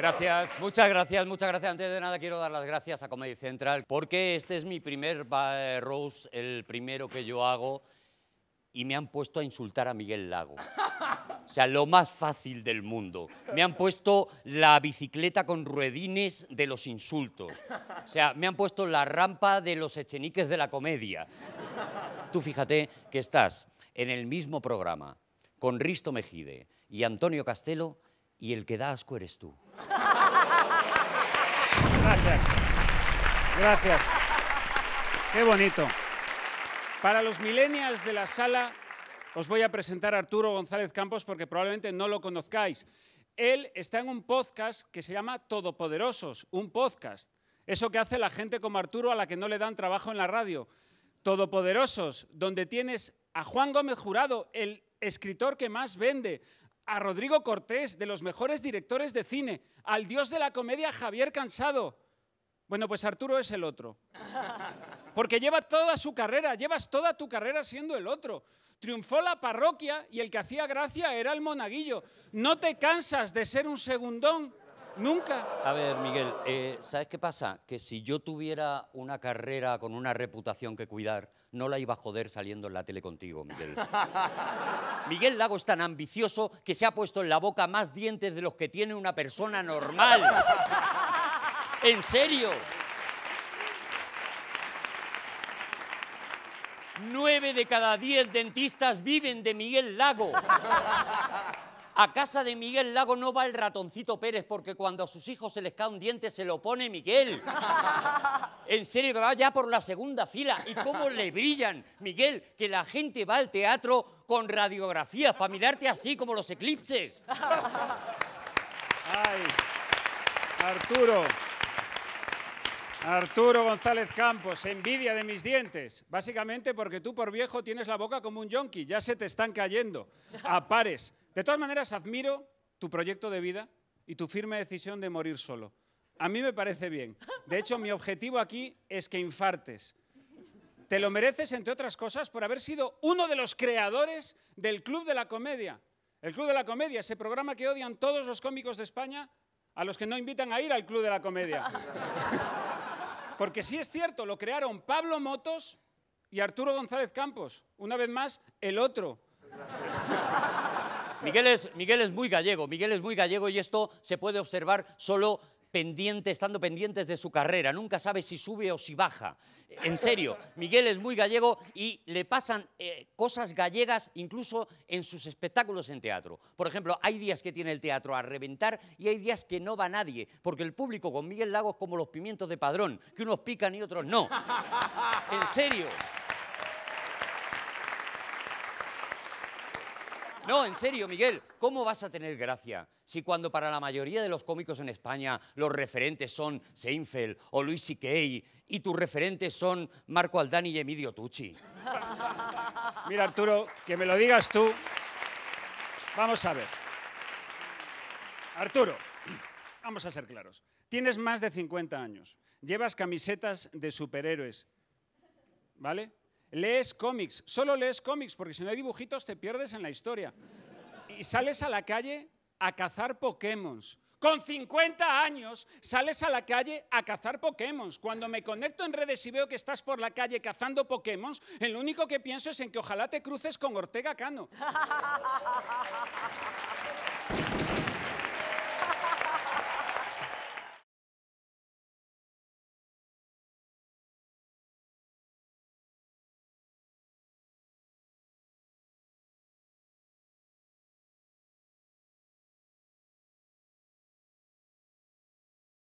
Gracias, muchas gracias, muchas gracias. Antes de nada quiero dar las gracias a Comedy Central porque este es mi primer Rose, el primero que yo hago y me han puesto a insultar a Miguel Lago. O sea, lo más fácil del mundo. Me han puesto la bicicleta con ruedines de los insultos. O sea, me han puesto la rampa de los echeniques de la comedia. Tú fíjate que estás en el mismo programa con Risto Mejide y Antonio Castelo y el que da asco eres tú. Gracias. Gracias. Qué bonito. Para los millennials de la sala, os voy a presentar a Arturo González Campos porque probablemente no lo conozcáis. Él está en un podcast que se llama Todopoderosos, un podcast. Eso que hace la gente como Arturo a la que no le dan trabajo en la radio. Todopoderosos, donde tienes a Juan Gómez Jurado, el escritor que más vende, a Rodrigo Cortés, de los mejores directores de cine, al dios de la comedia Javier Cansado. Bueno, pues Arturo es el otro. Porque lleva toda su carrera, llevas toda tu carrera siendo el otro. Triunfó la parroquia y el que hacía gracia era el monaguillo. No te cansas de ser un segundón. Nunca. A ver, Miguel, eh, ¿sabes qué pasa? Que si yo tuviera una carrera con una reputación que cuidar, no la iba a joder saliendo en la tele contigo, Miguel. Miguel Lago es tan ambicioso que se ha puesto en la boca más dientes de los que tiene una persona normal. en serio. Nueve de cada diez dentistas viven de Miguel Lago. A casa de Miguel Lago no va el ratoncito Pérez porque cuando a sus hijos se les cae un diente se lo pone Miguel. En serio, que va ya por la segunda fila. ¿Y cómo le brillan, Miguel, que la gente va al teatro con radiografías para mirarte así como los eclipses? Ay, Arturo. Arturo González Campos, envidia de mis dientes. Básicamente porque tú por viejo tienes la boca como un yonki, ya se te están cayendo. A pares. De todas maneras, admiro tu proyecto de vida y tu firme decisión de morir solo. A mí me parece bien. De hecho, mi objetivo aquí es que infartes. Te lo mereces, entre otras cosas, por haber sido uno de los creadores del Club de la Comedia. El Club de la Comedia, ese programa que odian todos los cómicos de España a los que no invitan a ir al Club de la Comedia. Porque sí es cierto, lo crearon Pablo Motos y Arturo González Campos. Una vez más, el otro. Miguel es, es muy gallego, Miguel es muy gallego y esto se puede observar solo pendiente, estando pendientes de su carrera, nunca sabe si sube o si baja. En serio, Miguel es muy gallego y le pasan eh, cosas gallegas incluso en sus espectáculos en teatro. Por ejemplo, hay días que tiene el teatro a reventar y hay días que no va nadie, porque el público con Miguel Lago es como los pimientos de padrón, que unos pican y otros no. En serio. No, en serio, Miguel, ¿cómo vas a tener gracia si cuando para la mayoría de los cómicos en España los referentes son Seinfeld o Luis Siquei y tus referentes son Marco Aldani y Emilio Tucci? Mira, Arturo, que me lo digas tú. Vamos a ver. Arturo, vamos a ser claros. Tienes más de 50 años. Llevas camisetas de superhéroes. ¿Vale? lees cómics, solo lees cómics, porque si no hay dibujitos te pierdes en la historia. Y sales a la calle a cazar Pokémon. Con 50 años sales a la calle a cazar Pokémon. Cuando me conecto en redes y veo que estás por la calle cazando Pokémon, el único que pienso es en que ojalá te cruces con Ortega Cano.